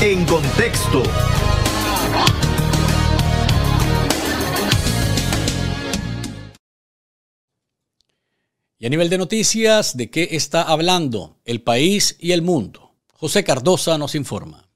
En contexto. Y a nivel de noticias, ¿de qué está hablando el país y el mundo? José Cardosa nos informa.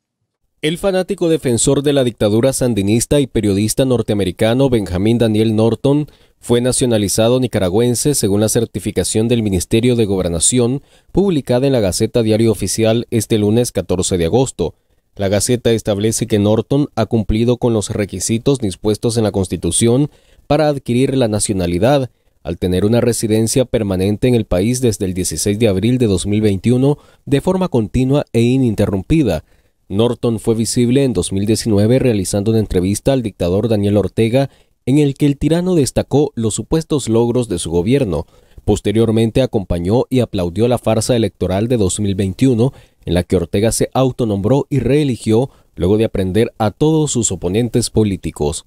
El fanático defensor de la dictadura sandinista y periodista norteamericano Benjamín Daniel Norton fue nacionalizado nicaragüense según la certificación del Ministerio de Gobernación publicada en la Gaceta Diario Oficial este lunes 14 de agosto. La Gaceta establece que Norton ha cumplido con los requisitos dispuestos en la Constitución para adquirir la nacionalidad al tener una residencia permanente en el país desde el 16 de abril de 2021 de forma continua e ininterrumpida. Norton fue visible en 2019 realizando una entrevista al dictador Daniel Ortega en el que el tirano destacó los supuestos logros de su gobierno. Posteriormente acompañó y aplaudió la farsa electoral de 2021, en la que Ortega se autonombró y reeligió luego de aprender a todos sus oponentes políticos.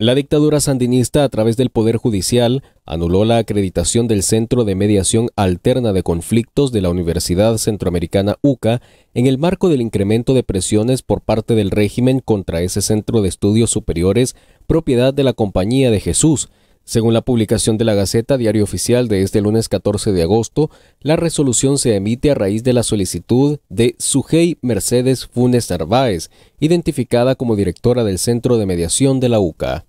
La dictadura sandinista, a través del Poder Judicial, anuló la acreditación del Centro de Mediación Alterna de Conflictos de la Universidad Centroamericana UCA en el marco del incremento de presiones por parte del régimen contra ese centro de estudios superiores, propiedad de la Compañía de Jesús, según la publicación de la Gaceta Diario Oficial de este lunes 14 de agosto, la resolución se emite a raíz de la solicitud de Sujei Mercedes Funes Narváez, identificada como directora del Centro de Mediación de la UCA.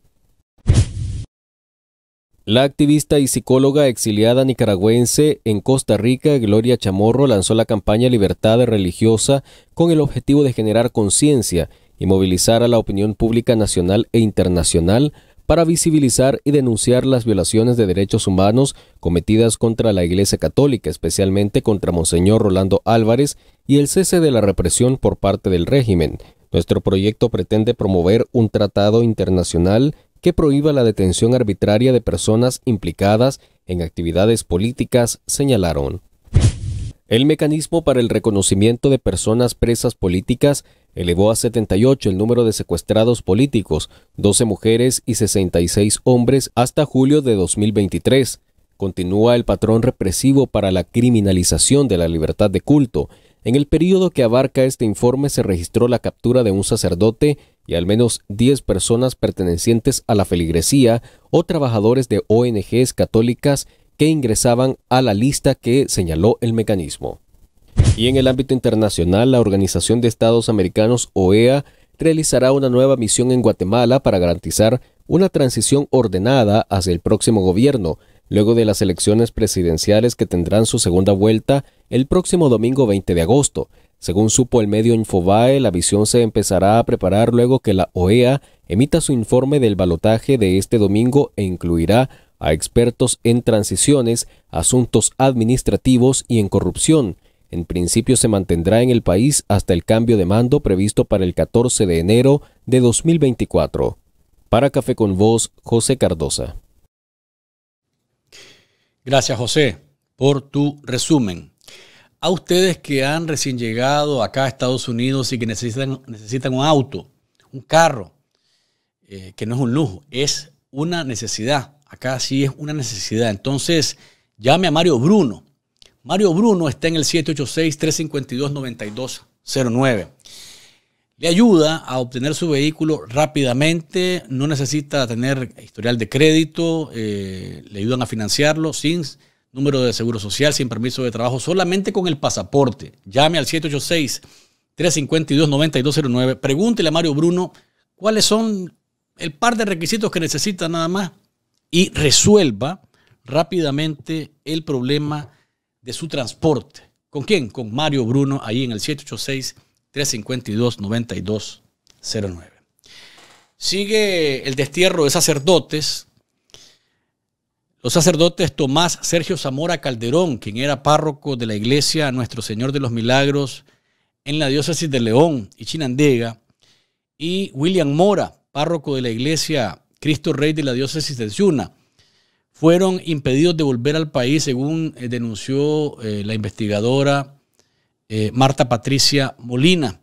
La activista y psicóloga exiliada nicaragüense en Costa Rica, Gloria Chamorro, lanzó la campaña Libertad Religiosa con el objetivo de generar conciencia y movilizar a la opinión pública nacional e internacional para visibilizar y denunciar las violaciones de derechos humanos cometidas contra la Iglesia Católica, especialmente contra Monseñor Rolando Álvarez, y el cese de la represión por parte del régimen. Nuestro proyecto pretende promover un tratado internacional que prohíba la detención arbitraria de personas implicadas en actividades políticas, señalaron. El mecanismo para el reconocimiento de personas presas políticas elevó a 78 el número de secuestrados políticos, 12 mujeres y 66 hombres hasta julio de 2023. Continúa el patrón represivo para la criminalización de la libertad de culto. En el periodo que abarca este informe se registró la captura de un sacerdote y al menos 10 personas pertenecientes a la feligresía o trabajadores de ONGs católicas que ingresaban a la lista que señaló el mecanismo. Y en el ámbito internacional, la Organización de Estados Americanos, OEA, realizará una nueva misión en Guatemala para garantizar una transición ordenada hacia el próximo gobierno, luego de las elecciones presidenciales que tendrán su segunda vuelta el próximo domingo 20 de agosto. Según supo el medio Infobae, la misión se empezará a preparar luego que la OEA emita su informe del balotaje de este domingo e incluirá a expertos en transiciones, asuntos administrativos y en corrupción en principio se mantendrá en el país hasta el cambio de mando previsto para el 14 de enero de 2024. Para Café con Voz, José Cardosa. Gracias, José, por tu resumen. A ustedes que han recién llegado acá a Estados Unidos y que necesitan, necesitan un auto, un carro, eh, que no es un lujo, es una necesidad. Acá sí es una necesidad. Entonces, llame a Mario Bruno Mario Bruno está en el 786-352-9209. Le ayuda a obtener su vehículo rápidamente, no necesita tener historial de crédito, eh, le ayudan a financiarlo sin número de seguro social, sin permiso de trabajo, solamente con el pasaporte. Llame al 786-352-9209, pregúntele a Mario Bruno cuáles son el par de requisitos que necesita nada más y resuelva rápidamente el problema de su transporte. ¿Con quién? Con Mario Bruno, ahí en el 786-352-9209. Sigue el destierro de sacerdotes. Los sacerdotes Tomás Sergio Zamora Calderón, quien era párroco de la iglesia Nuestro Señor de los Milagros en la diócesis de León y Chinandega, y William Mora, párroco de la iglesia Cristo Rey de la diócesis de Yuna, fueron impedidos de volver al país, según eh, denunció eh, la investigadora eh, Marta Patricia Molina.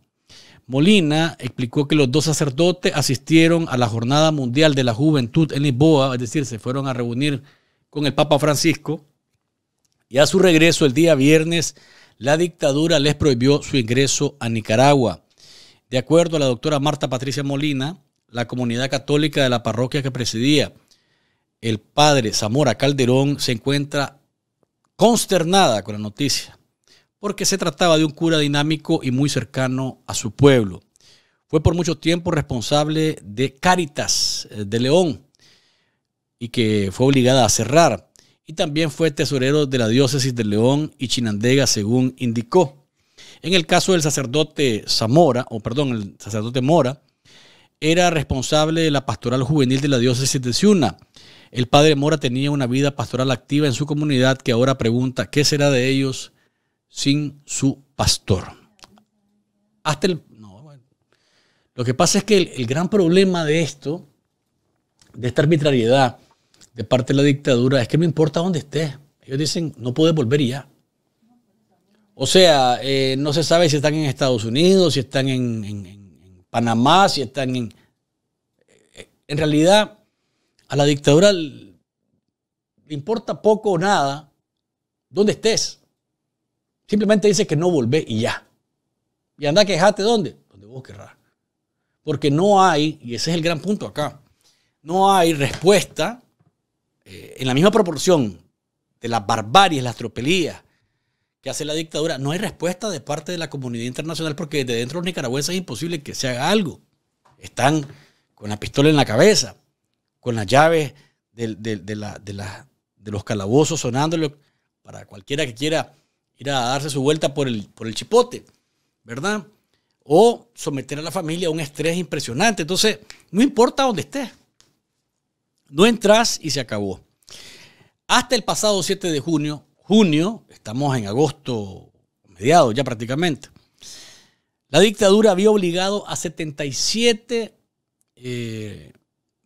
Molina explicó que los dos sacerdotes asistieron a la Jornada Mundial de la Juventud en Lisboa, es decir, se fueron a reunir con el Papa Francisco, y a su regreso el día viernes, la dictadura les prohibió su ingreso a Nicaragua. De acuerdo a la doctora Marta Patricia Molina, la comunidad católica de la parroquia que presidía, el padre Zamora Calderón se encuentra consternada con la noticia, porque se trataba de un cura dinámico y muy cercano a su pueblo. Fue por mucho tiempo responsable de Cáritas eh, de León y que fue obligada a cerrar. Y también fue tesorero de la diócesis de León y Chinandega, según indicó. En el caso del sacerdote Zamora, o perdón, el sacerdote Mora, era responsable de la pastoral juvenil de la diócesis de Ciuna el padre Mora tenía una vida pastoral activa en su comunidad que ahora pregunta, ¿qué será de ellos sin su pastor? Hasta el... No, bueno. Lo que pasa es que el, gran problema de esto, de esta arbitrariedad de parte de la dictadura, es que no importa dónde esté. Ellos dicen, no puedes volver ya. O sea, eh, no se sabe si están en Estados Unidos, si están en Panamá, si están en... Eh, en realidad, a la dictadura le importa poco o nada dónde estés. Simplemente dice que no volvés y ya. Y anda quejate donde, dónde, donde vos querrás. Porque no hay, y ese es el gran punto acá, no hay respuesta eh, en la misma proporción de las barbaries, las tropelías que hace la dictadura. No hay respuesta de parte de la comunidad internacional porque desde dentro de los nicaragüenses es imposible que se haga algo. Están con la pistola en la cabeza con las llaves de, de, los calabozos sonándole para cualquiera que quiera ir a darse su vuelta por el, por el chipote, ¿verdad? O someter a la familia a un estrés impresionante. Entonces, no importa dónde estés. No entras y se acabó. Hasta el pasado 7 de junio, junio, estamos en agosto, mediados ya prácticamente, la dictadura había obligado a 77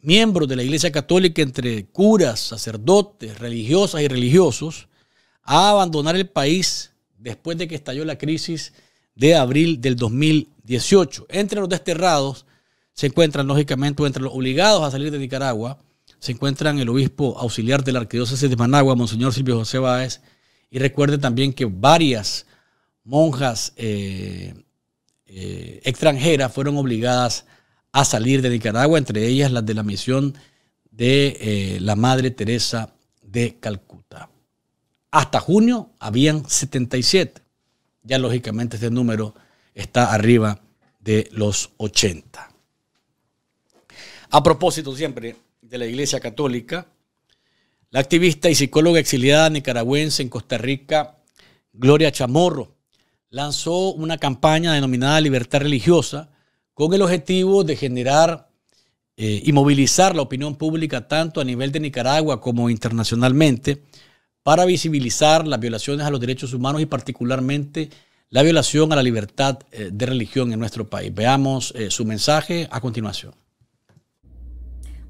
miembros de la Iglesia Católica, entre curas, sacerdotes, religiosas y religiosos, a abandonar el país después de que estalló la crisis de abril del 2018. Entre los desterrados se encuentran, lógicamente, entre los obligados a salir de Nicaragua, se encuentran el obispo auxiliar de la Arquidiócesis de Managua, Monseñor Silvio José Báez, y recuerde también que varias monjas eh, eh, extranjeras fueron obligadas a a salir de Nicaragua, entre ellas las de la misión de eh, la Madre Teresa de Calcuta. Hasta junio habían 77. Ya lógicamente este número está arriba de los 80. A propósito siempre de la Iglesia Católica, la activista y psicóloga exiliada nicaragüense en Costa Rica, Gloria Chamorro, lanzó una campaña denominada Libertad Religiosa, con el objetivo de generar eh, y movilizar la opinión pública tanto a nivel de Nicaragua como internacionalmente para visibilizar las violaciones a los derechos humanos y particularmente la violación a la libertad eh, de religión en nuestro país. Veamos eh, su mensaje a continuación.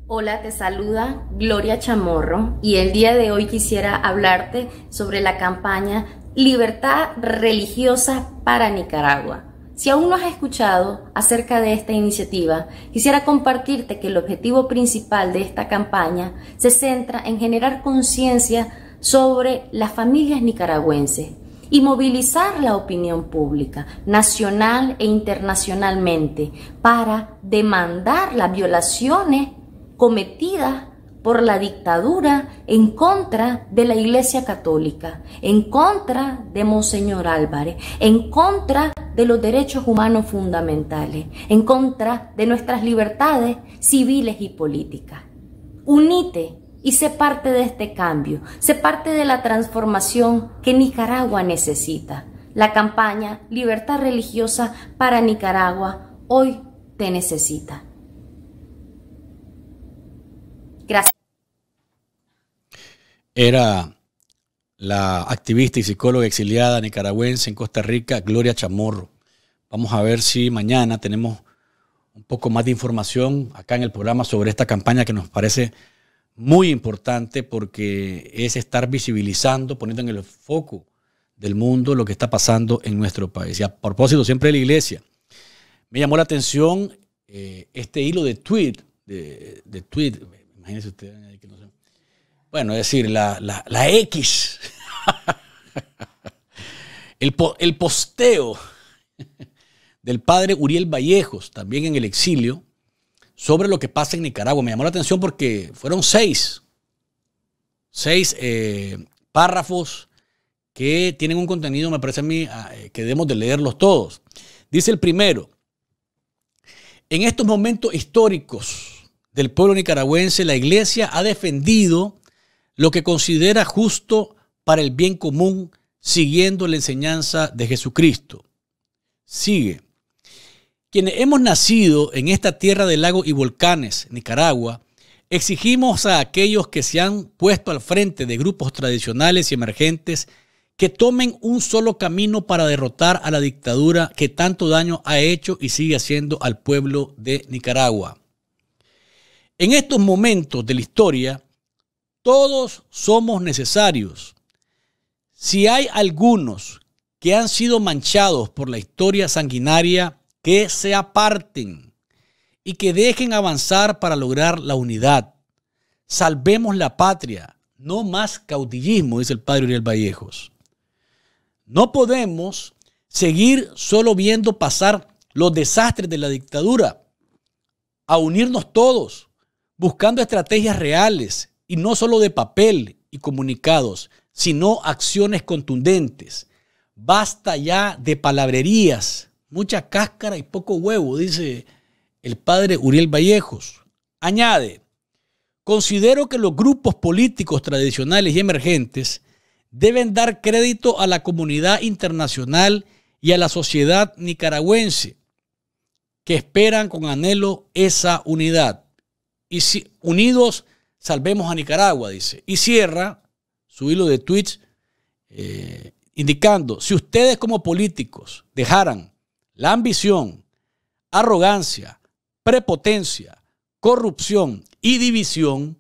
Hola, te saluda Gloria Chamorro y el día de hoy quisiera hablarte sobre la campaña Libertad Religiosa para Nicaragua si aún no has escuchado acerca de esta iniciativa, quisiera compartirte que el objetivo principal de esta campaña se centra en generar conciencia sobre las familias nicaragüenses y movilizar la opinión pública nacional e internacionalmente para demandar las violaciones cometidas por la dictadura en contra de la Iglesia Católica, en contra de Monseñor Álvarez, en contra de los derechos humanos fundamentales, en contra de nuestras libertades civiles y políticas. Unite y sé parte de este cambio, sé parte de la transformación que Nicaragua necesita. La campaña Libertad Religiosa para Nicaragua hoy te necesita. Gracias. Era la activista y psicóloga exiliada nicaragüense en Costa Rica, Gloria Chamorro. Vamos a ver si mañana tenemos un poco más de información acá en el programa sobre esta campaña que nos parece muy importante porque es estar visibilizando, poniendo en el foco del mundo lo que está pasando en nuestro país. Y a propósito siempre de la iglesia, me llamó la atención eh, este hilo de tweet, de, de tweet bueno, es decir, la, la, X. el, posteo del padre Uriel Vallejos, también en el exilio, sobre lo que pasa en Nicaragua. Me llamó la atención porque fueron seis, seis eh, párrafos que tienen un contenido, me parece a mí, ah, eh, que debemos de leerlos todos. Dice el primero, en estos momentos históricos del pueblo nicaragüense, la Iglesia ha defendido lo que considera justo para el bien común siguiendo la enseñanza de Jesucristo. Sigue. Quienes hemos nacido en esta tierra de lagos y volcanes, Nicaragua, exigimos a aquellos que se han puesto al frente de grupos tradicionales y emergentes que tomen un solo camino para derrotar a la dictadura que tanto daño ha hecho y sigue haciendo al pueblo de Nicaragua. En estos momentos de la historia, todos somos necesarios. Si hay algunos que han sido manchados por la historia sanguinaria, que se aparten y que dejen avanzar para lograr la unidad. Salvemos la patria, no más caudillismo, dice el padre Uriel Vallejos. No podemos seguir solo viendo pasar los desastres de la dictadura, a unirnos todos buscando estrategias reales y no solo de papel y comunicados, sino acciones contundentes. Basta ya de palabrerías, mucha cáscara y poco huevo, dice el padre Uriel Vallejos. Añade, considero que los grupos políticos tradicionales y emergentes deben dar crédito a la comunidad internacional y a la sociedad nicaragüense, que esperan con anhelo esa unidad. Y si, unidos salvemos a Nicaragua, dice. Y cierra su hilo de tweets eh, indicando, si ustedes como políticos dejaran la ambición, arrogancia, prepotencia, corrupción y división,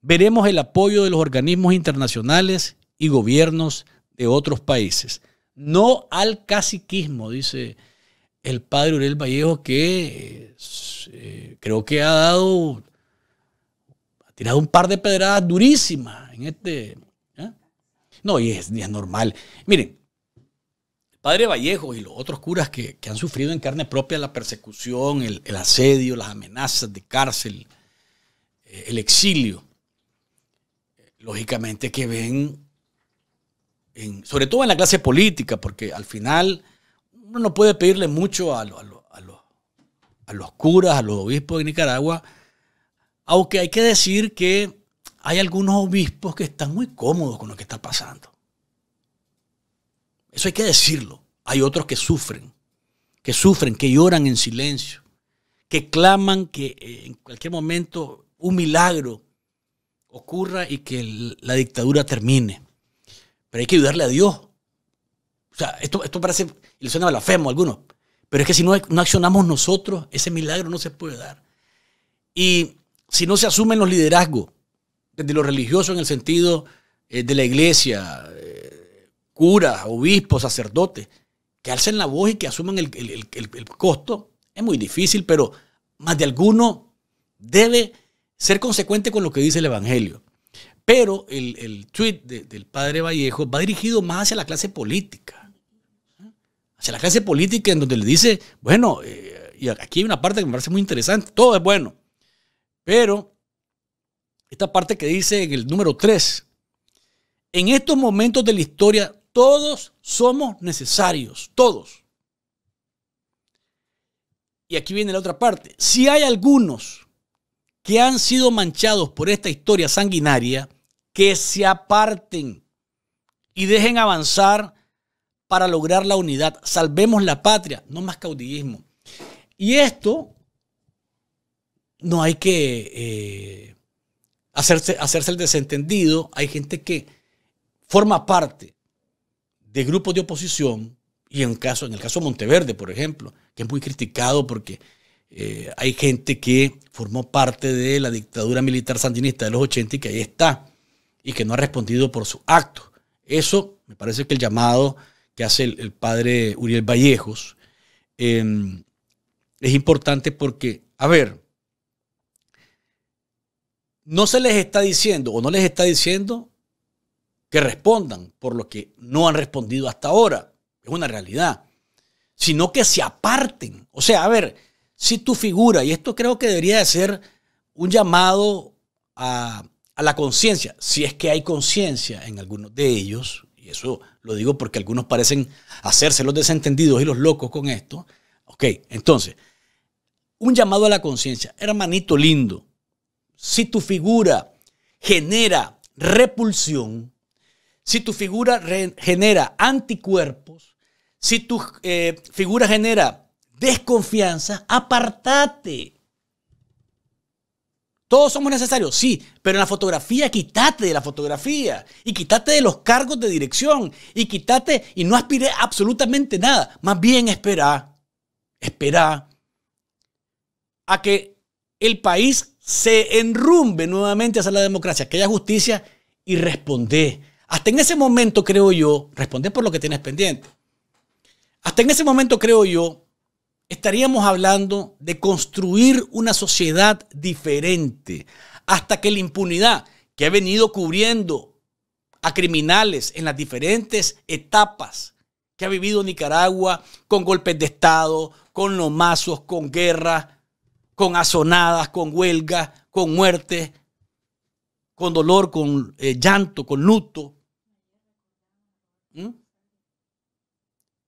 veremos el apoyo de los organismos internacionales y gobiernos de otros países. No al caciquismo, dice el padre Uriel Vallejo, que eh, eh, creo que ha dado, ha tirado un par de pedradas durísimas en este. ¿eh? No, y es, normal. Miren, el padre Vallejo y los otros curas que, han sufrido en carne propia la persecución, el, asedio, las amenazas de cárcel, eh, el exilio, lógicamente que ven, sobre todo en la clase política, porque al final uno no puede pedirle mucho a, los a los curas, a los obispos de Nicaragua, aunque hay que decir que hay algunos obispos que están muy cómodos con lo que está pasando. Eso hay que decirlo. Hay otros que sufren, que sufren, que lloran en silencio, que claman que eh, en cualquier momento un milagro ocurra y que la dictadura termine. Pero hay que ayudarle a Dios. O sea, esto, esto parece, y le suena blasfemo a algunos, pero es que si no, accionamos nosotros, ese milagro no se puede dar. Y si no se asumen los liderazgos, desde lo religioso en el sentido eh, de la iglesia, eh, curas, obispos, sacerdotes, que alcen la voz y que asuman el, costo, es muy difícil, pero más de alguno debe ser consecuente con lo que dice el Evangelio. Pero el, tweet del padre Vallejo va dirigido más hacia la clase política hacia la clase política en donde le dice, bueno, eh, y aquí hay una parte que me parece muy interesante, todo es bueno, pero esta parte que dice en el número 3, en estos momentos de la historia todos somos necesarios, todos. Y aquí viene la otra parte, si hay algunos que han sido manchados por esta historia sanguinaria, que se aparten y dejen avanzar para lograr la unidad. Salvemos la patria, no más caudillismo. Y esto no hay que eh, hacerse, hacerse el desentendido. Hay gente que forma parte de grupos de oposición, y en, caso, en el caso de Monteverde, por ejemplo, que es muy criticado porque eh, hay gente que formó parte de la dictadura militar sandinista de los 80 y que ahí está, y que no ha respondido por su acto. Eso me parece que el llamado que hace el, padre Uriel Vallejos, em, es importante porque, a ver, no se les está diciendo o no les está diciendo que respondan por lo que no han respondido hasta ahora. Es una realidad. Sino que se aparten. O sea, a ver, si tu figura, y esto creo que debería de ser un llamado a, a la conciencia, si es que hay conciencia en algunos de ellos, eso lo digo porque algunos parecen hacerse los desentendidos y los locos con esto. Ok, entonces, un llamado a la conciencia. Hermanito lindo, si tu figura genera repulsión, si tu figura genera anticuerpos, si tu eh, figura genera desconfianza, apartate. Todos somos necesarios, sí, pero en la fotografía quítate de la fotografía y quítate de los cargos de dirección y quítate y no aspire absolutamente nada. Más bien espera, espera a que el país se enrumbe nuevamente hacia la democracia, que haya justicia y responde. Hasta en ese momento creo yo, responde por lo que tienes pendiente. Hasta en ese momento creo yo estaríamos hablando de construir una sociedad diferente, hasta que la impunidad que ha venido cubriendo a criminales en las diferentes etapas que ha vivido Nicaragua, con golpes de Estado, con mazos, con guerras, con azonadas, con huelgas, con muertes, con dolor, con eh, llanto, con luto. ¿Mm?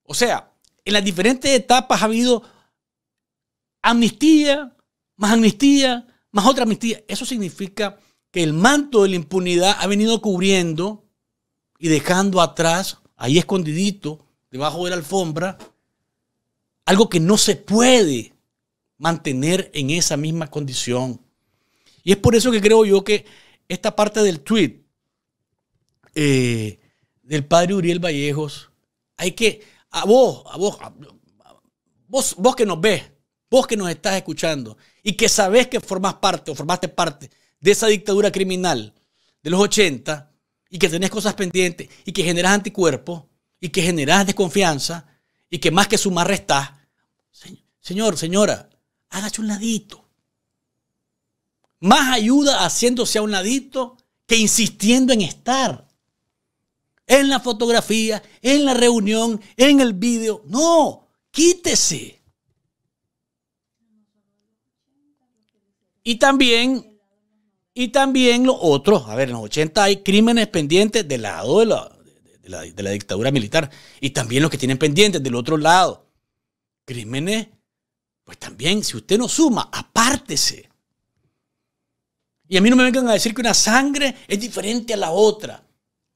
O sea, en las diferentes etapas ha habido amnistía, más amnistía, más otra amnistía. Eso significa que el manto de la impunidad ha venido cubriendo y dejando atrás, ahí escondidito, debajo de la alfombra, algo que no se puede mantener en esa misma condición. Y es por eso que creo yo que esta parte del tweet eh, del padre Uriel Vallejos, hay que, a vos, a vos, a vos, vos que nos ves, vos que nos estás escuchando y que sabes que formas parte o formaste parte de esa dictadura criminal de los 80 y que tenés cosas pendientes y que generas anticuerpos y que generas desconfianza y que más que sumar restás, señor, señora, hágase un ladito. Más ayuda haciéndose a un ladito que insistiendo en estar. En la fotografía, en la reunión, en el video. No, quítese. Y también, y también los otros, a ver, en los 80 hay crímenes pendientes del lado de la, de la dictadura militar. Y también los que tienen pendientes del otro lado. Crímenes, pues también, si usted no suma, apártese. Y a mí no me vengan a decir que una sangre es diferente a la otra.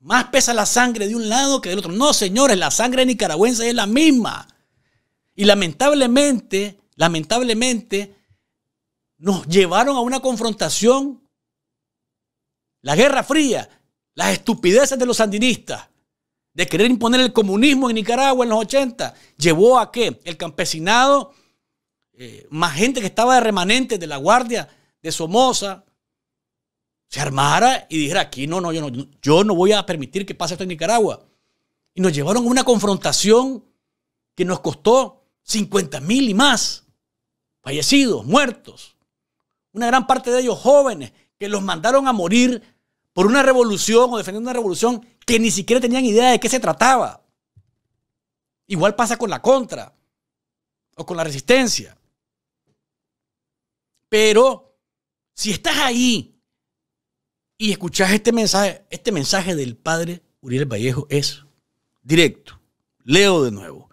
Más pesa la sangre de un lado que del otro. No, señores, la sangre nicaragüense es la misma. Y lamentablemente, lamentablemente, nos llevaron a una confrontación. La Guerra Fría, las estupideces de los sandinistas, de querer imponer el comunismo en Nicaragua en los 80, llevó a que el campesinado, eh, más gente que estaba de remanente de la Guardia de Somoza, se armara y dijera, aquí no, no, yo no, yo no voy a permitir que pase esto en Nicaragua. Y nos llevaron a una confrontación que nos costó 50 mil y más fallecidos, muertos una gran parte de ellos jóvenes, que los mandaron a morir por una revolución o defendiendo una revolución que ni siquiera tenían idea de qué se trataba. Igual pasa con la contra o con la resistencia. Pero si estás ahí y escuchas este mensaje, este mensaje del padre Uriel Vallejo es directo. Leo de nuevo.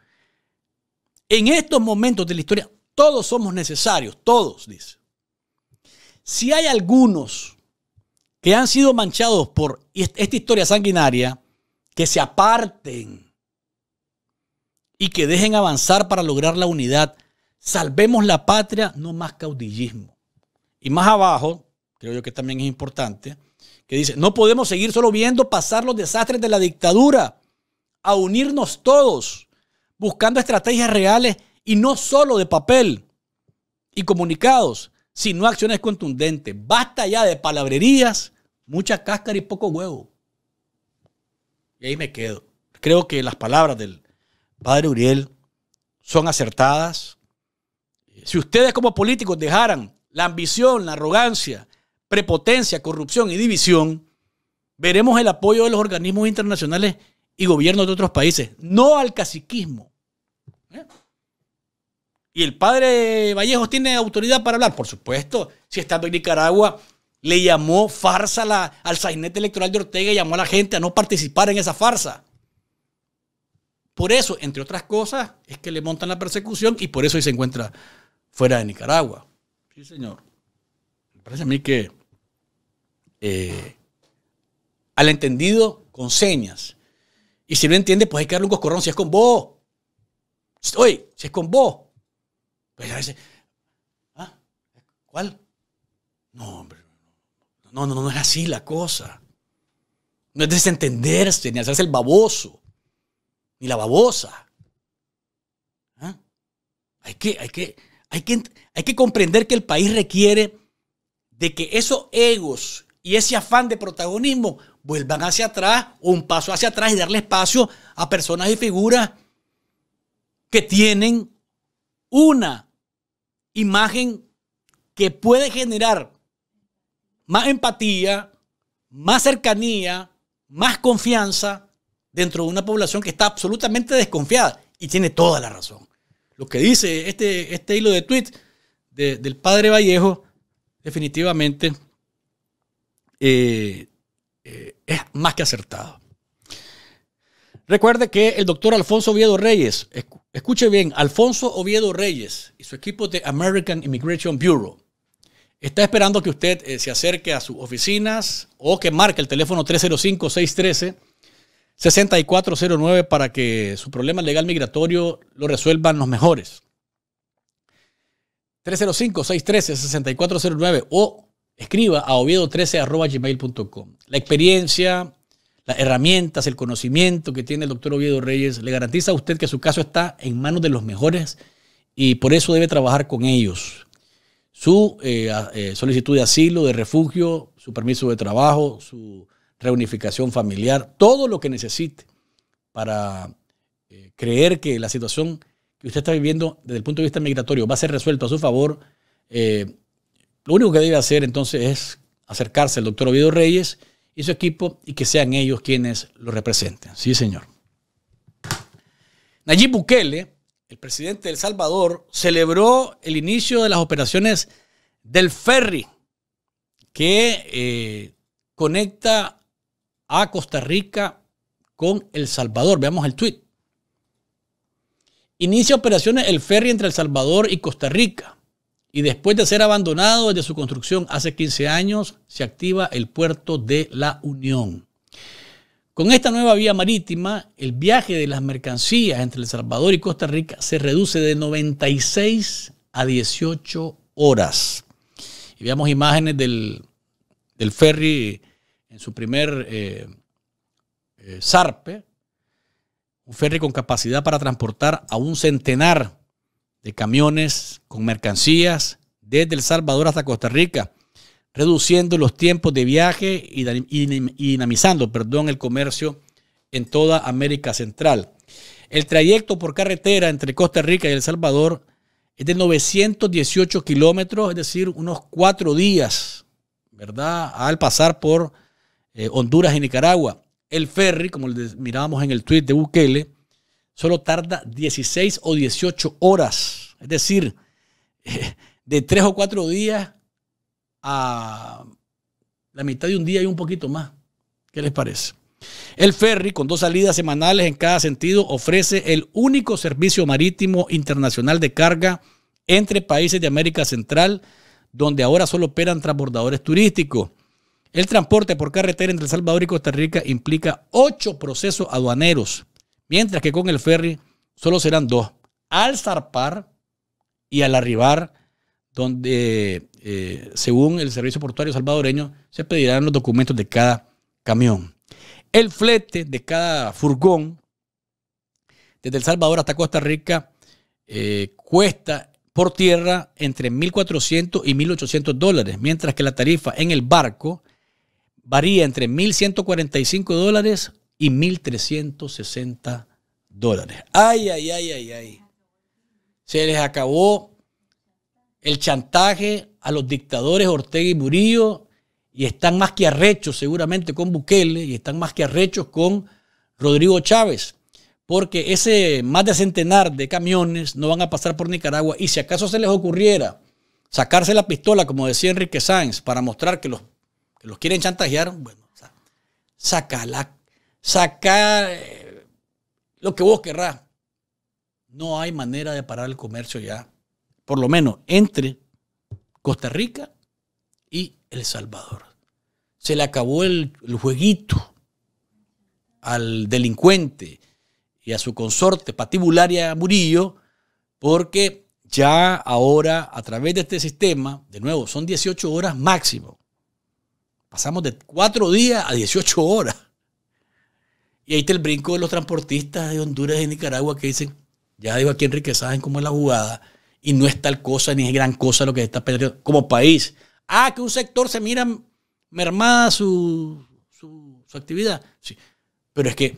En estos momentos de la historia, todos somos necesarios, todos, dice. Si hay algunos que han sido manchados por esta historia sanguinaria, que se aparten y que dejen avanzar para lograr la unidad. Salvemos la patria, no más caudillismo. Y más abajo, creo yo que también es importante, que dice, no podemos seguir solo viendo pasar los desastres de la dictadura, a unirnos todos, buscando estrategias reales y no solo de papel y comunicados, si no acciones contundentes. Basta ya de palabrerías, mucha cáscara y poco huevo. Y ahí me quedo. Creo que las palabras del padre Uriel son acertadas. Si ustedes como políticos dejaran la ambición, la arrogancia, prepotencia, corrupción y división, veremos el apoyo de los organismos internacionales y gobiernos de otros países, no al caciquismo. ¿Eh? Y el padre Vallejos tiene autoridad para hablar, por supuesto. Si estando en Nicaragua, le llamó farsa al sainete electoral de Ortega y llamó a la gente a no participar en esa farsa. Por eso, entre otras cosas, es que le montan la persecución y por eso hoy se encuentra fuera de Nicaragua. Sí, señor. Me parece a mí que eh, al entendido con señas. Y si no entiende, pues hay que darle un coscorrón si es con vos. Oye, si es con vos. Pues ¿ah? ¿Cuál? No, No, no, es así la cosa. No es desentenderse, ni hacerse el baboso, ni la babosa. ¿Ah? Hay, que, hay, que, hay, que, hay que comprender que el país requiere de que esos egos y ese afán de protagonismo vuelvan hacia atrás, un paso hacia atrás y darle espacio a personas y figuras que tienen una imagen que puede generar más empatía, más cercanía, más confianza dentro de una población que está absolutamente desconfiada y tiene toda la razón. Lo que dice este, este hilo de tweet del padre Vallejo definitivamente eh, eh, es más que acertado. Recuerde que el doctor Alfonso Oviedo Reyes, escuche bien, Alfonso Oviedo Reyes y su equipo de American Immigration Bureau está esperando que usted eh, se acerque a sus oficinas o que marque el teléfono 305-613-6409 para que su problema legal migratorio lo resuelvan los mejores. 305-613-6409 o escriba a oviedo13.gmail.com. La experiencia, las herramientas, el conocimiento que tiene el doctor Oviedo Reyes, le garantiza a usted que su caso está en manos de los mejores y por eso debe trabajar con ellos. Su eh, eh, solicitud de asilo, de refugio, su permiso de trabajo, su reunificación familiar, todo lo que necesite para eh, creer que la situación que usted está viviendo desde el punto de vista migratorio va a ser resuelto a su favor. lo único que debe hacer entonces es acercarse al doctor Oviedo Reyes y su equipo y que sean ellos quienes lo representen. Sí, señor. Nayib Bukele, el presidente de El Salvador, celebró el inicio de las operaciones del ferry que eh, conecta a Costa Rica con El Salvador. Veamos el tuit. Inicia operaciones el ferry entre El Salvador y Costa Rica y después de ser abandonado desde su construcción hace 15 años, se activa el puerto de la Unión. Con esta nueva vía marítima, el viaje de las mercancías entre El Salvador y Costa Rica se reduce de 96 a 18 horas. Y veamos imágenes del, ferry en su primer eh, eh, zarpe, un ferry con capacidad para transportar a un centenar de camiones con mercancías desde El Salvador hasta Costa Rica, reduciendo los tiempos de viaje y dinamizando perdón, el comercio en toda América Central. El trayecto por carretera entre Costa Rica y El Salvador es de 918 kilómetros, es decir, unos cuatro días, ¿verdad? Al pasar por eh, Honduras y Nicaragua. El ferry, como mirábamos en el tweet de Bukele, solo tarda 16 o 18 horas. Es decir, de tres o cuatro días a la mitad de un día y un poquito más. ¿Qué les parece? El ferry, con dos salidas semanales en cada sentido, ofrece el único servicio marítimo internacional de carga entre países de América Central, donde ahora solo operan transbordadores turísticos. El transporte por carretera entre El Salvador y Costa Rica implica ocho procesos aduaneros, mientras que con el ferry solo serán dos, al zarpar y al arribar, donde eh, según el Servicio Portuario Salvadoreño se pedirán los documentos de cada camión. El flete de cada furgón desde El Salvador hasta Costa Rica eh, cuesta por tierra entre 1.400 y 1.800 dólares, mientras que la tarifa en el barco varía entre 1.145 dólares y 1.360 dólares. Ay, ay, ay, ay, ay. Se les acabó el chantaje a los dictadores Ortega y Murillo y están más que arrechos seguramente con Bukele y están más que arrechos con Rodrigo Chávez, porque ese más de centenar de camiones no van a pasar por Nicaragua y si acaso se les ocurriera sacarse la pistola, como decía Enrique Sáenz, para mostrar que los, que los quieren chantajear, bueno, saca la sacar eh, lo que vos querrás. No hay manera de parar el comercio ya, por lo menos entre Costa Rica y El Salvador. Se le acabó el, jueguito al delincuente y a su consorte patibularia Murillo, porque ya ahora a través de este sistema, de nuevo, son 18 horas máximo. Pasamos de cuatro días a 18 horas. Y ahí está el brinco de los transportistas de Honduras y Nicaragua que dicen, ya digo aquí Enrique saben cómo es la jugada y no es tal cosa ni es gran cosa lo que está perdiendo como país. Ah, que un sector se mira mermada su, su, actividad. Sí. Pero es que,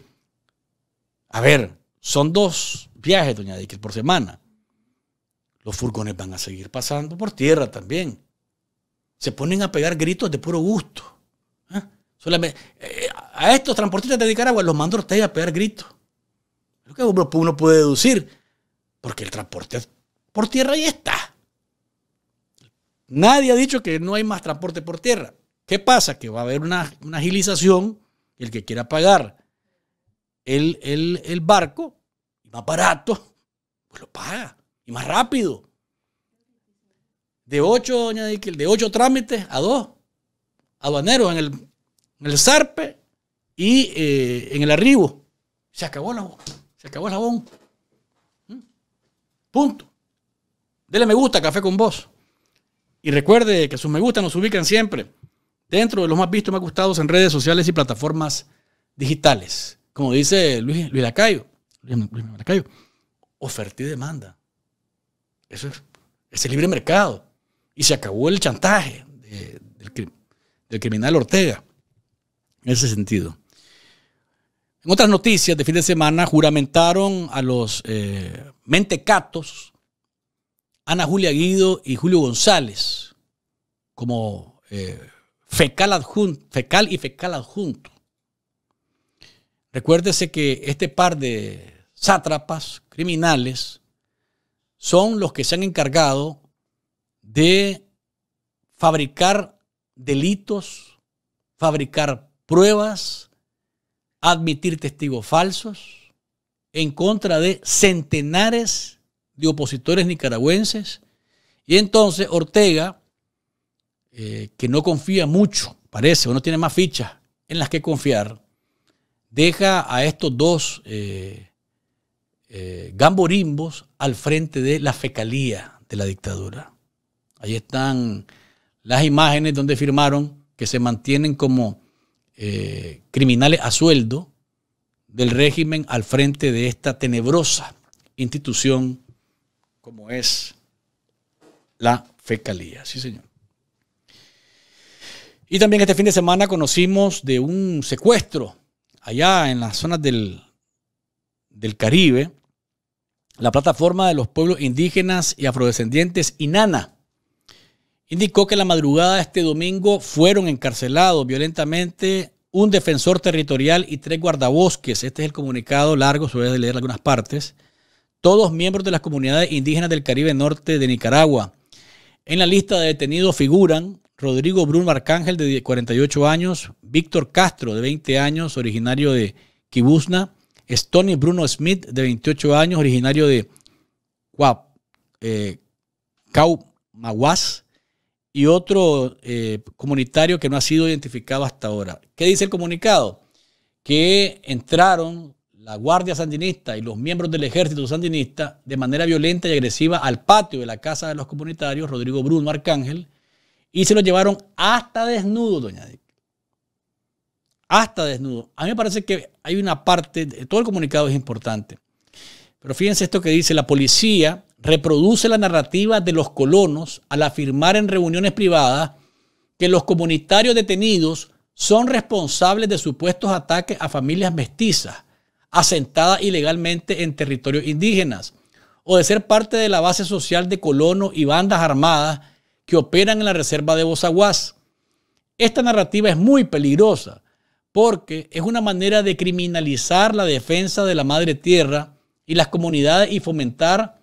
a ver, son dos viajes, doña Díaz por semana. Los furgones van a seguir pasando por tierra también. Se ponen a pegar gritos de puro gusto. Solamente, eh, a estos transportistas de Nicaragua los mandó Ortega a pegar gritos. Lo que uno puede deducir, porque el transporte por tierra ahí está. Nadie ha dicho que no hay más transporte por tierra. ¿Qué pasa? Que va a haber una, una agilización. El que quiera pagar el, el, el barco, más barato, pues lo paga. Y más rápido. De ocho, doña de ocho trámites a dos aduaneros en el en el zarpe y eh, en el arribo. Se acabó la Se acabó el jabón. ¿Mm? Punto. Dele me gusta, café con vos. Y recuerde que sus me gusta nos ubican siempre dentro de los más vistos, y más gustados en redes sociales y plataformas digitales. Como dice Luis, Lacayo, oferta y demanda. Eso es, el libre mercado. Y se acabó el chantaje del criminal Ortega en ese sentido. En otras noticias de fin de semana, juramentaron a los eh, mentecatos Ana Julia Guido y Julio González como eh, fecal, adjunto, fecal y fecal adjunto. Recuérdese que este par de sátrapas criminales son los que se han encargado de fabricar delitos, fabricar pruebas, admitir testigos falsos en contra de centenares de opositores nicaragüenses. Y entonces Ortega, eh, que no confía mucho, parece, o no tiene más fichas en las que confiar, deja a estos dos eh, eh, gamborimbos al frente de la fecalía de la dictadura. Ahí están las imágenes donde firmaron que se mantienen como eh, criminales a sueldo del régimen al frente de esta tenebrosa institución como es la fecalía. Sí, señor. Y también este fin de semana conocimos de un secuestro allá en las zonas del, del Caribe, la plataforma de los pueblos indígenas y afrodescendientes INANA Indicó que la madrugada de este domingo fueron encarcelados violentamente un defensor territorial y tres guardabosques. Este es el comunicado largo, se de leer algunas partes. Todos miembros de las comunidades indígenas del Caribe Norte de Nicaragua. En la lista de detenidos figuran Rodrigo Bruno Arcángel, de 48 años, Víctor Castro, de 20 años, originario de Kibuzna, Stony Bruno Smith, de 28 años, originario de Cuauhtémoc, eh, y otro eh, comunitario que no ha sido identificado hasta ahora. ¿Qué dice el comunicado? Que entraron la Guardia Sandinista y los miembros del ejército sandinista de manera violenta y agresiva al patio de la casa de los comunitarios, Rodrigo Bruno Arcángel, y se lo llevaron hasta desnudo, doña Hasta desnudo. A mí me parece que hay una parte, todo el comunicado es importante. Pero fíjense esto que dice, la policía reproduce la narrativa de los colonos al afirmar en reuniones privadas que los comunitarios detenidos son responsables de supuestos ataques a familias mestizas asentadas ilegalmente en territorios indígenas o de ser parte de la base social de colonos y bandas armadas que operan en la reserva de Bozaguas. Esta narrativa es muy peligrosa porque es una manera de criminalizar la defensa de la madre tierra y las comunidades y fomentar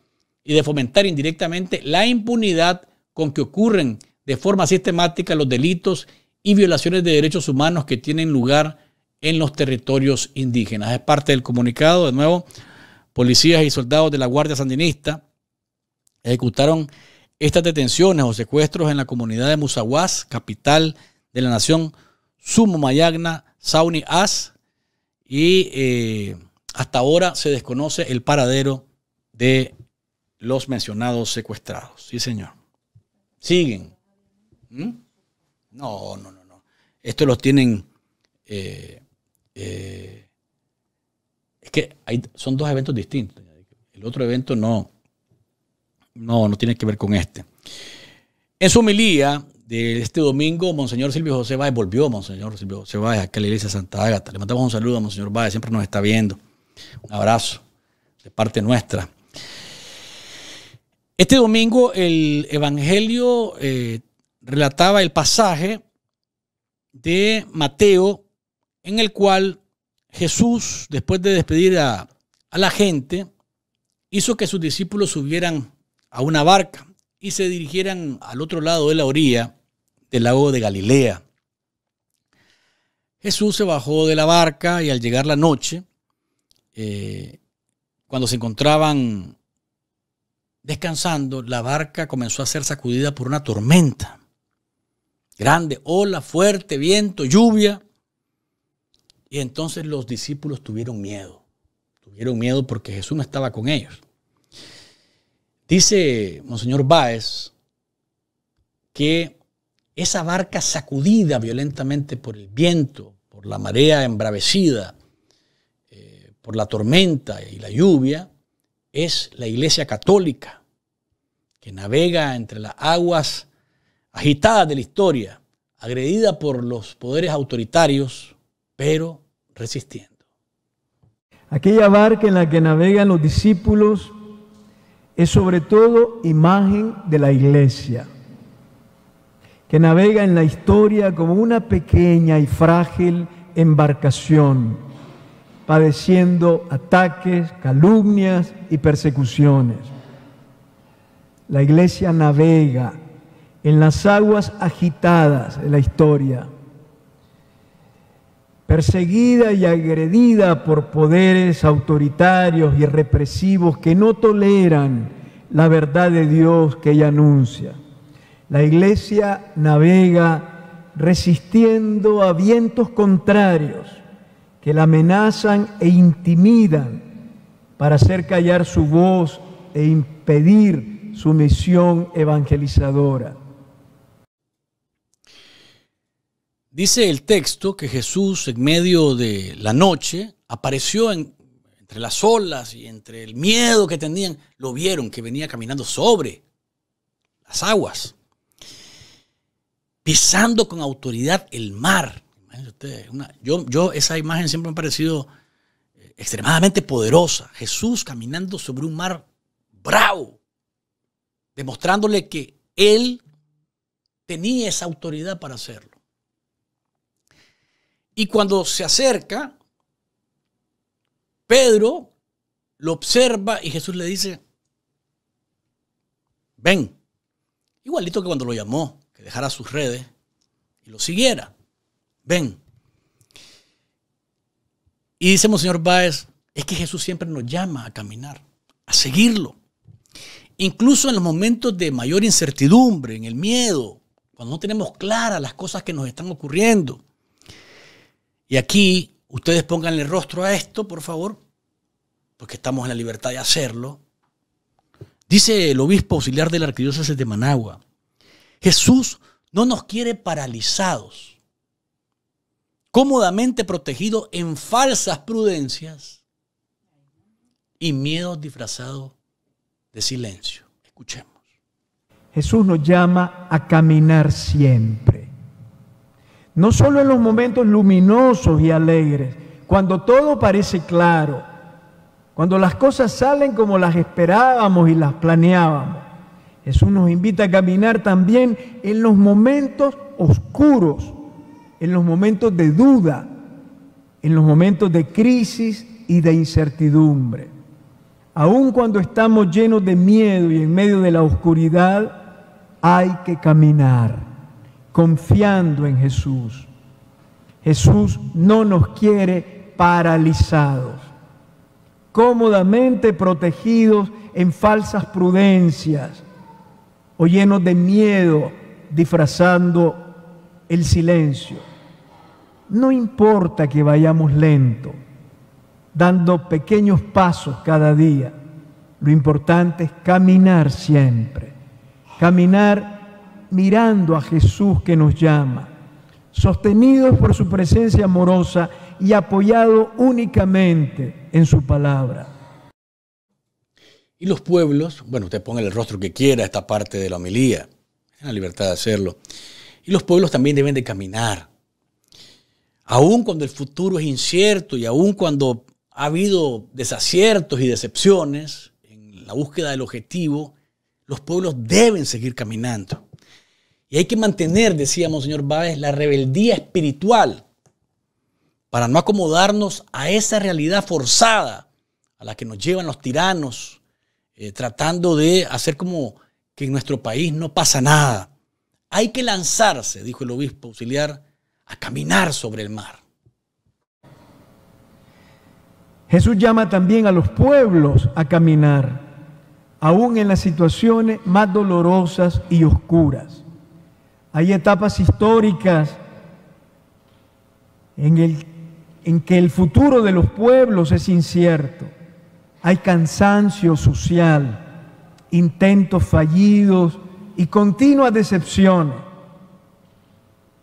y de fomentar indirectamente la impunidad con que ocurren de forma sistemática los delitos y violaciones de derechos humanos que tienen lugar en los territorios indígenas. Es parte del comunicado, de nuevo, policías y soldados de la Guardia Sandinista ejecutaron estas detenciones o secuestros en la comunidad de Musaguas, capital de la nación Sumo-Mayagna, Sauni As, y eh, hasta ahora se desconoce el paradero de los mencionados secuestrados. Sí, señor. ¿Siguen? ¿Mm? No, no, no, no. Esto lo tienen... Eh, eh, es que son dos eventos distintos. El otro evento no, no, no tiene que ver con este. En su homilía de este domingo, Monseñor Silvio José Báez volvió, Monseñor Silvio José Báez, a la iglesia Santa Ágata. Le mandamos un saludo a Monseñor Báez, siempre nos está viendo. Un abrazo de parte nuestra. Este domingo el Evangelio eh, relataba el pasaje de Mateo en el cual Jesús, después de despedir a, la gente, hizo que sus discípulos subieran a una barca y se dirigieran al otro lado de la orilla del lago de Galilea. Jesús se bajó de la barca y al llegar la noche, eh, cuando se encontraban descansando, la barca comenzó a ser sacudida por una tormenta. Grande, ola, fuerte, viento, lluvia. Y entonces los discípulos tuvieron miedo. Tuvieron miedo porque Jesús no estaba con ellos. Dice Monseñor Báez que esa barca sacudida violentamente por el viento, por la marea embravecida, eh, por la tormenta y la lluvia, es la Iglesia Católica, que navega entre las aguas agitadas de la historia, agredida por los poderes autoritarios, pero resistiendo. Aquella barca en la que navegan los discípulos es sobre todo imagen de la iglesia, que navega en la historia como una pequeña y frágil embarcación padeciendo ataques, calumnias y persecuciones. La iglesia navega en las aguas agitadas de la historia, perseguida y agredida por poderes autoritarios y represivos que no toleran la verdad de Dios que ella anuncia. La iglesia navega resistiendo a vientos contrarios que la amenazan e intimidan para hacer callar su voz e impedir su misión evangelizadora. Dice el texto que Jesús en medio de la noche apareció entre las olas y entre el miedo que tenían, lo vieron que venía caminando sobre las aguas, pisando con autoridad el mar yo, yo esa imagen siempre me ha parecido eh, extremadamente poderosa. Jesús caminando sobre un mar bravo, demostrándole que él tenía esa autoridad para hacerlo. Y cuando se acerca, Pedro lo observa y Jesús le dice, ven, igualito que cuando lo llamó, que dejara sus redes y lo siguiera ven. Y dice señor Báez, es que Jesús siempre nos llama a caminar, a seguirlo. Incluso en los momentos de mayor incertidumbre, en el miedo, cuando no tenemos claras las cosas que nos están ocurriendo. Y aquí, ustedes pónganle rostro a esto, por favor, porque estamos en la libertad de hacerlo. Dice el obispo auxiliar de la arquidiócesis de Managua, Jesús no nos quiere paralizados cómodamente protegido en falsas prudencias y miedos disfrazados de silencio. Escuchemos. Jesús nos llama a caminar siempre. No solo en los momentos luminosos y alegres, cuando todo parece claro, cuando las cosas salen como las esperábamos y las planeábamos. Jesús nos invita a caminar también en los momentos oscuros en los momentos de duda, en los momentos de crisis y de incertidumbre. Aun cuando estamos llenos de miedo y en medio de la oscuridad, hay que caminar confiando en Jesús. Jesús no nos quiere paralizados, cómodamente protegidos en falsas prudencias o llenos de miedo disfrazando el silencio. No importa que vayamos lento, dando pequeños pasos cada día. Lo importante es caminar siempre, caminar mirando a Jesús que nos llama, sostenidos por su presencia amorosa y apoyado únicamente en su palabra. Y los pueblos, bueno, usted ponga el rostro que quiera esta parte de la homilía, es la libertad de hacerlo. Y los pueblos también deben de caminar, aun cuando el futuro es incierto y aun cuando ha habido desaciertos y decepciones en la búsqueda del objetivo, los pueblos deben seguir caminando. Y hay que mantener, decíamos, señor Báez, la rebeldía espiritual para no acomodarnos a esa realidad forzada a la que nos llevan los tiranos, eh, tratando de hacer como que en nuestro país no pasa nada. Hay que lanzarse, dijo el obispo auxiliar a caminar sobre el mar. Jesús llama también a los pueblos a caminar, aún en las situaciones más dolorosas y oscuras. Hay etapas históricas en, el, en que el futuro de los pueblos es incierto. Hay cansancio social, intentos fallidos y continuas decepciones.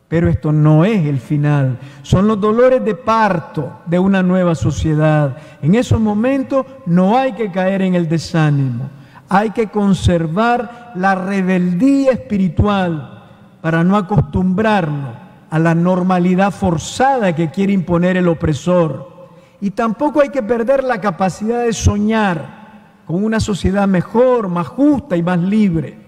Pero esto no es el final. Son los dolores de parto de una nueva sociedad. En esos momentos no hay que caer en el desánimo. Hay que conservar la rebeldía espiritual para no acostumbrarnos a la normalidad forzada que quiere imponer el opresor. Y tampoco hay que perder la capacidad de soñar con una sociedad mejor, más justa y más libre.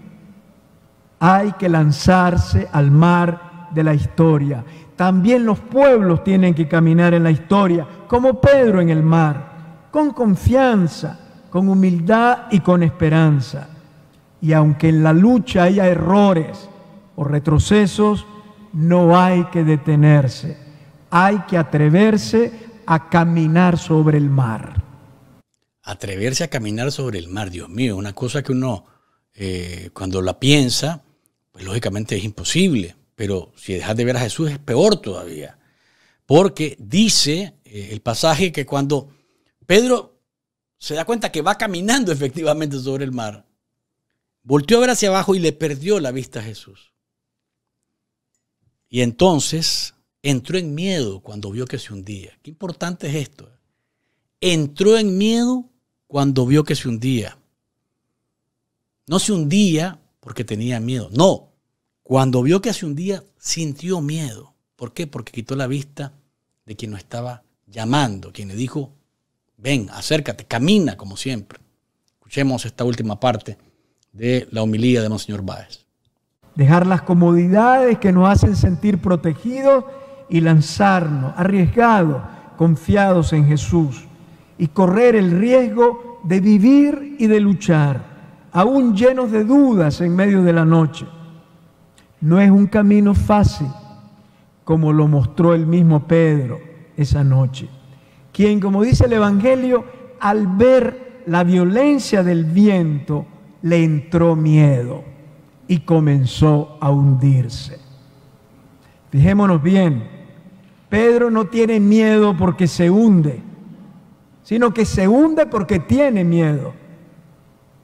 Hay que lanzarse al mar de la historia. También los pueblos tienen que caminar en la historia, como Pedro en el mar, con confianza, con humildad y con esperanza. Y aunque en la lucha haya errores o retrocesos, no hay que detenerse, hay que atreverse a caminar sobre el mar. Atreverse a caminar sobre el mar, Dios mío, una cosa que uno eh, cuando la piensa, pues lógicamente es imposible. Pero si dejas de ver a Jesús es peor todavía. Porque dice eh, el pasaje que cuando Pedro se da cuenta que va caminando efectivamente sobre el mar, volteó a ver hacia abajo y le perdió la vista a Jesús. Y entonces entró en miedo cuando vio que se hundía. Qué importante es esto. ¿eh? Entró en miedo cuando vio que se hundía. No se hundía porque tenía miedo. No, cuando vio que hace un día sintió miedo. ¿Por qué? Porque quitó la vista de quien lo estaba llamando, quien le dijo, ven, acércate, camina como siempre. Escuchemos esta última parte de la homilía de Monseñor Báez. Dejar las comodidades que nos hacen sentir protegidos y lanzarnos, arriesgados, confiados en Jesús, y correr el riesgo de vivir y de luchar, aún llenos de dudas en medio de la noche no es un camino fácil, como lo mostró el mismo Pedro esa noche, quien, como dice el Evangelio, al ver la violencia del viento, le entró miedo y comenzó a hundirse. Fijémonos bien, Pedro no tiene miedo porque se hunde, sino que se hunde porque tiene miedo.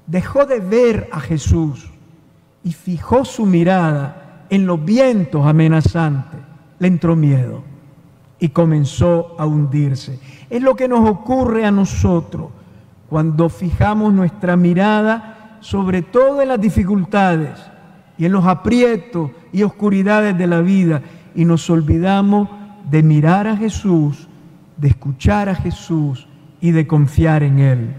Dejó de ver a Jesús y fijó su mirada en los vientos amenazantes, le entró miedo y comenzó a hundirse. Es lo que nos ocurre a nosotros cuando fijamos nuestra mirada sobre todas las dificultades y en los aprietos y oscuridades de la vida y nos olvidamos de mirar a Jesús, de escuchar a Jesús y de confiar en Él.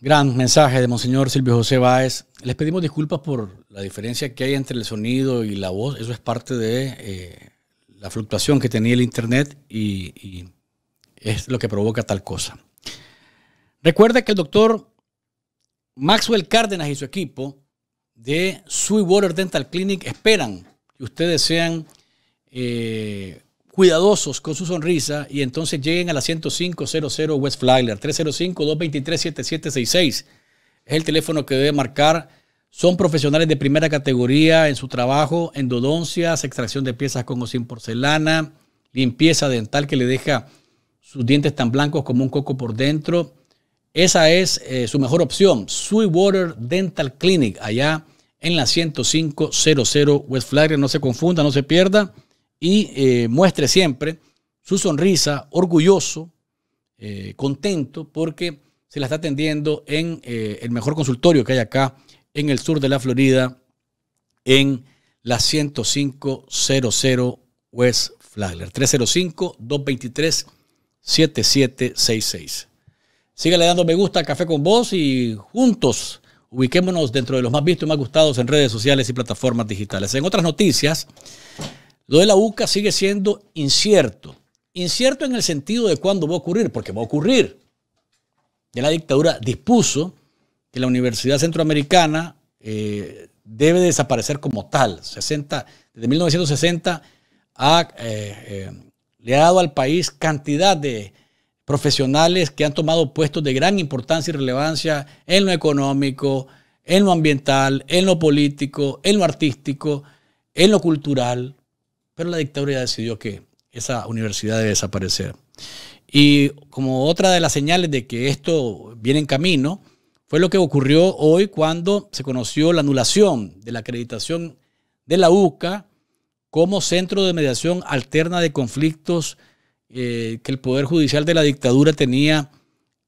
Gran mensaje de Monseñor Silvio José Báez les pedimos disculpas por la diferencia que hay entre el sonido y la voz. Eso es parte de eh, la fluctuación que tenía el Internet y, es lo que provoca tal cosa. Recuerda que el doctor Maxwell Cárdenas y su equipo de Sweetwater Dental Clinic esperan que ustedes sean eh, cuidadosos con su sonrisa y entonces lleguen a la 10500 West Flagler, 305-223-7766 es el teléfono que debe marcar. Son profesionales de primera categoría en su trabajo, endodoncias, extracción de piezas con o sin porcelana, limpieza dental que le deja sus dientes tan blancos como un coco por dentro. Esa es eh, su mejor opción. Sweetwater Dental Clinic, allá en la 10500 West Flagler. No se confunda, no se pierda y eh, muestre siempre su sonrisa, orgulloso, eh, contento, porque se la está atendiendo en eh, el mejor consultorio que hay acá en el sur de la Florida, en la 10500 West Flagler. 305-223-7766. Sígale dando me gusta a Café con Vos y juntos ubiquémonos dentro de los más vistos y más gustados en redes sociales y plataformas digitales. En otras noticias, lo de la UCA sigue siendo incierto. Incierto en el sentido de cuándo va a ocurrir, porque va a ocurrir. Ya la dictadura dispuso que la Universidad Centroamericana eh, debe desaparecer como tal. 60, desde 1960 eh, eh, le ha dado al país cantidad de profesionales que han tomado puestos de gran importancia y relevancia en lo económico, en lo ambiental, en lo político, en lo artístico, en lo cultural. Pero la dictadura ya decidió que esa universidad debe desaparecer. Y como otra de las señales de que esto viene en camino, fue lo que ocurrió hoy cuando se conoció la anulación de la acreditación de la UCA como centro de mediación alterna de conflictos eh, que el Poder Judicial de la dictadura tenía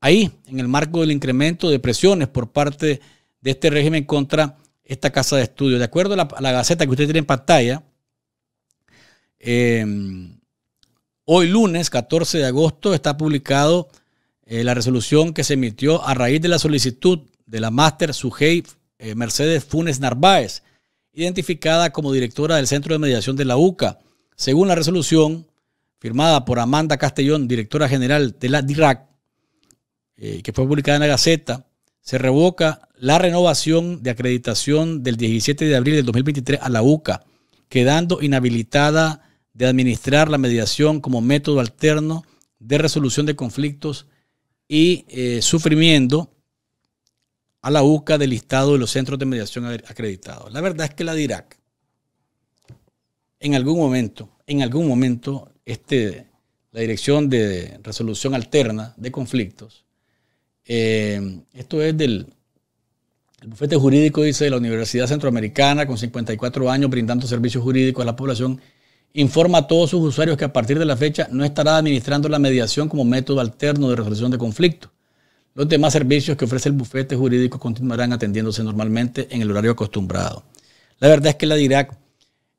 ahí, en el marco del incremento de presiones por parte de este régimen contra esta casa de estudio. De acuerdo a la, a la gaceta que usted tiene en pantalla, eh, Hoy lunes 14 de agosto está publicado eh, la resolución que se emitió a raíz de la solicitud de la máster Sujei eh, Mercedes Funes Narváez, identificada como directora del Centro de Mediación de la UCA. Según la resolución firmada por Amanda Castellón, directora general de la DIRAC, eh, que fue publicada en la Gaceta, se revoca la renovación de acreditación del 17 de abril del 2023 a la UCA, quedando inhabilitada de administrar la mediación como método alterno de resolución de conflictos y eh, sufrimiento a la UCA del listado de los centros de mediación acreditados. La verdad es que la DIRAC, en algún momento, en algún momento, este, la Dirección de Resolución Alterna de Conflictos, eh, esto es del bufete jurídico, dice, de la Universidad Centroamericana, con 54 años brindando servicios jurídicos a la población, informa a todos sus usuarios que a partir de la fecha no estará administrando la mediación como método alterno de resolución de conflictos. Los demás servicios que ofrece el bufete jurídico continuarán atendiéndose normalmente en el horario acostumbrado. La verdad es que la DIRAC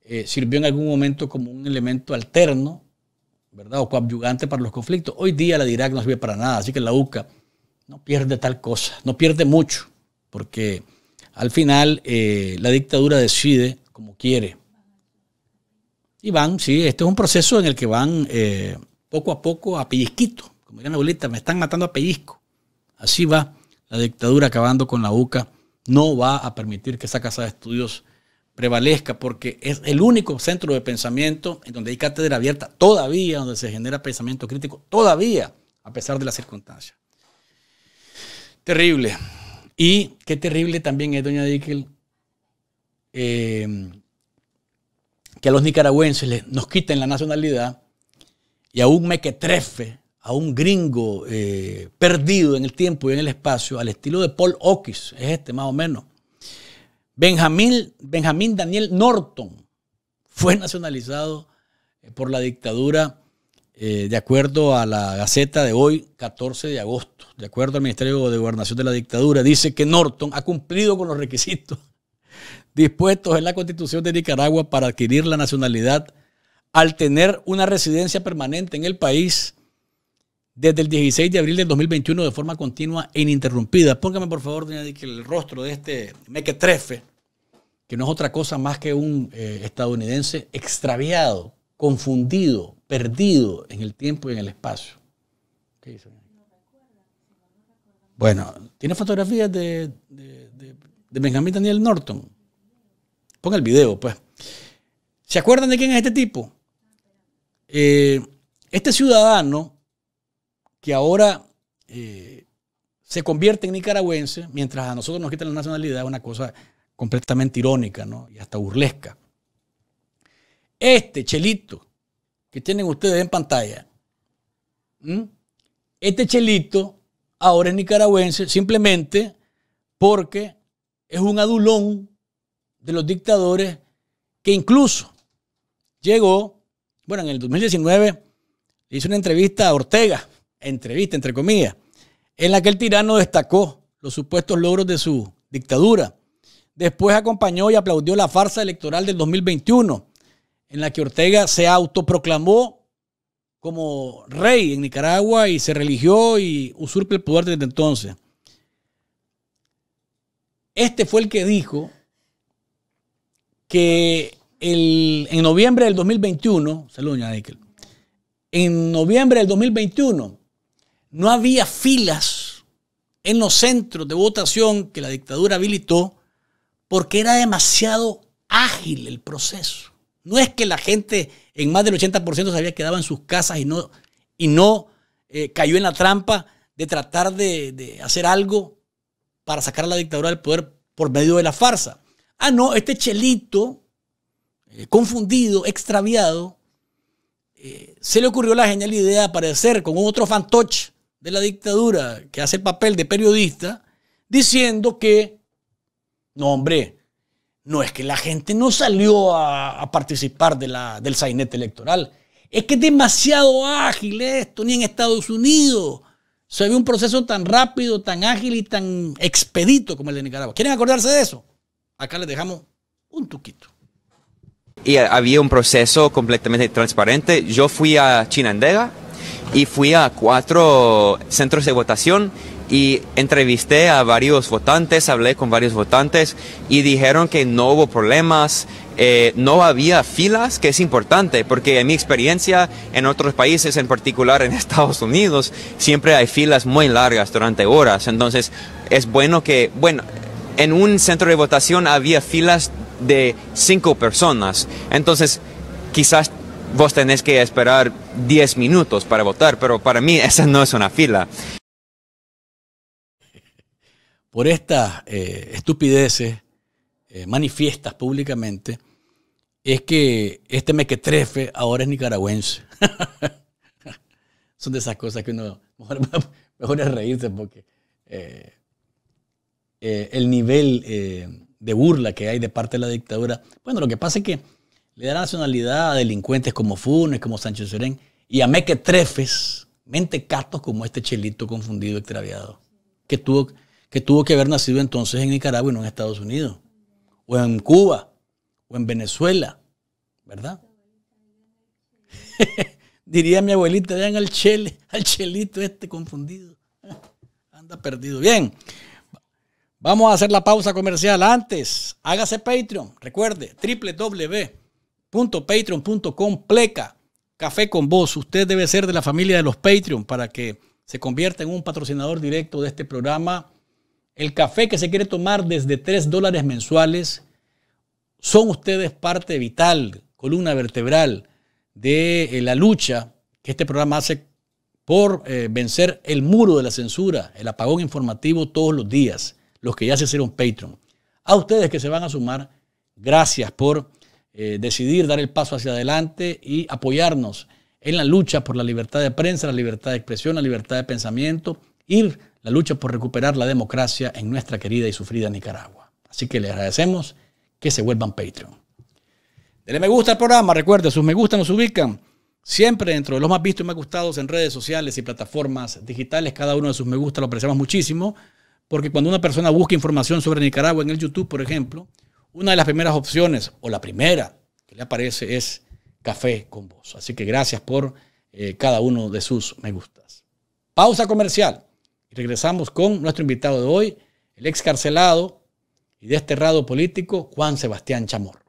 eh, sirvió en algún momento como un elemento alterno, ¿verdad? O coadyugante para los conflictos. Hoy día la DIRAC no sirve para nada, así que la UCA no pierde tal cosa, no pierde mucho, porque al final eh, la dictadura decide como quiere y van, sí, este es un proceso en el que van eh, poco a poco a pellizquito. Como dirían abuelita, me están matando a pellizco. Así va la dictadura acabando con la UCA. No va a permitir que esa casa de estudios prevalezca porque es el único centro de pensamiento en donde hay cátedra abierta todavía, donde se genera pensamiento crítico todavía, a pesar de las circunstancias. Terrible. Y qué terrible también es, doña Dickel, eh, que a los nicaragüenses nos quiten la nacionalidad y a un mequetrefe, a un gringo eh, perdido en el tiempo y en el espacio, al estilo de Paul Okis, es este más o menos. Benjamín, Daniel Norton fue nacionalizado eh, por la dictadura, eh, de acuerdo a la Gaceta de hoy, 14 de agosto, de acuerdo al Ministerio de Gobernación de la Dictadura, dice que Norton ha cumplido con los requisitos dispuestos en la Constitución de Nicaragua para adquirir la nacionalidad al tener una residencia permanente en el país desde el 16 de abril del 2021 de forma continua e ininterrumpida. Póngame por favor, doña el rostro de este mequetrefe, que no es otra cosa más que un eh, estadounidense extraviado, confundido, perdido en el tiempo y en el espacio. Bueno, ¿tiene fotografías de, de, de Benjamín Daniel Norton? Ponga el video, pues. ¿Se acuerdan de quién es este tipo? Eh, este ciudadano que ahora eh, se convierte en nicaragüense, mientras a nosotros nos quitan la nacionalidad, es una cosa completamente irónica ¿no? y hasta burlesca. Este chelito que tienen ustedes en pantalla, este chelito ahora es nicaragüense simplemente porque es un adulón de los dictadores que incluso llegó, bueno, en el 2019 hizo una entrevista a Ortega, entrevista entre comillas, en la que el tirano destacó los supuestos logros de su dictadura. Después acompañó y aplaudió la farsa electoral del 2021, en la que Ortega se autoproclamó como rey en Nicaragua y se religió y usurpe el poder desde entonces. Este fue el que dijo que en noviembre del 2021, saludos, en noviembre del 2021 no había filas en los centros de votación que la dictadura habilitó porque era demasiado ágil el proceso. No es que la gente en más del 80% se había quedado en sus casas y no, y no eh, cayó en la trampa de tratar de, de hacer algo para sacar a la dictadura del poder por medio de la farsa. Ah, no, este chelito, eh, confundido, extraviado, eh, se le ocurrió la genial idea de aparecer con otro fantoche de la dictadura que hace el papel de periodista, diciendo que, no, hombre, no es que la gente no salió a, participar del sainete electoral. Es que es demasiado ágil esto, ni en Estados Unidos se ve un proceso tan rápido, tan ágil y tan expedito como el de Nicaragua. ¿Quieren acordarse de eso? Acá les dejamos un tuquito. Y había un proceso completamente transparente. Yo fui a Chinandega y fui a cuatro centros de votación y entrevisté a varios votantes, hablé con varios votantes y dijeron que no hubo problemas, eh, no había filas, que es importante, porque en mi experiencia en otros países, en particular en Estados Unidos, siempre hay filas muy largas durante horas. Entonces, es bueno que, bueno, en un centro de votación había filas de cinco personas. Entonces, quizás vos tenés que esperar 10 minutos para votar, pero para mí esa no es una fila. Por estas eh, estupideces eh, manifiestas públicamente, es que este mequetrefe ahora es nicaragüense. Son de esas cosas que uno mejor, es reírse porque eh, eh, el nivel eh, de burla que hay de parte de la dictadura. Bueno, lo que pasa es que le da nacionalidad a delincuentes como Funes, como Sánchez Serén y a mente mentecatos como este chelito confundido, extraviado, que tuvo, que tuvo que haber nacido entonces en Nicaragua y no en Estados Unidos, o en Cuba, o en Venezuela, ¿verdad? Diría mi abuelita, vean al chele, al chelito este confundido. Anda perdido. Bien. Vamos a hacer la pausa comercial antes. Hágase Patreon. Recuerde, www.patreon.com pleca. Café con vos. Usted debe ser de la familia de los Patreon para que se convierta en un patrocinador directo de este programa. El café que se quiere tomar desde 3 dólares mensuales son ustedes parte vital, columna vertebral de eh, la lucha que este programa hace por eh, vencer el muro de la censura, el apagón informativo todos los días los que ya se hicieron Patreon. A ustedes que se van a sumar, gracias por eh, decidir dar el paso hacia adelante y apoyarnos en la lucha por la libertad de prensa, la libertad de expresión, la libertad de pensamiento y la lucha por recuperar la democracia en nuestra querida y sufrida Nicaragua. Así que les agradecemos que se vuelvan Patreon. Denle me gusta al programa, recuerden sus me gusta nos ubican siempre dentro de los más vistos y más gustados en redes sociales y plataformas digitales. Cada uno de sus me gusta lo apreciamos muchísimo. Porque cuando una persona busca información sobre Nicaragua en el YouTube, por ejemplo, una de las primeras opciones, o la primera que le aparece, es Café con Vos. Así que gracias por eh, cada uno de sus me gustas. Pausa comercial. Y regresamos con nuestro invitado de hoy, el excarcelado y desterrado político Juan Sebastián Chamorro.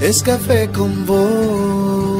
es café con vos.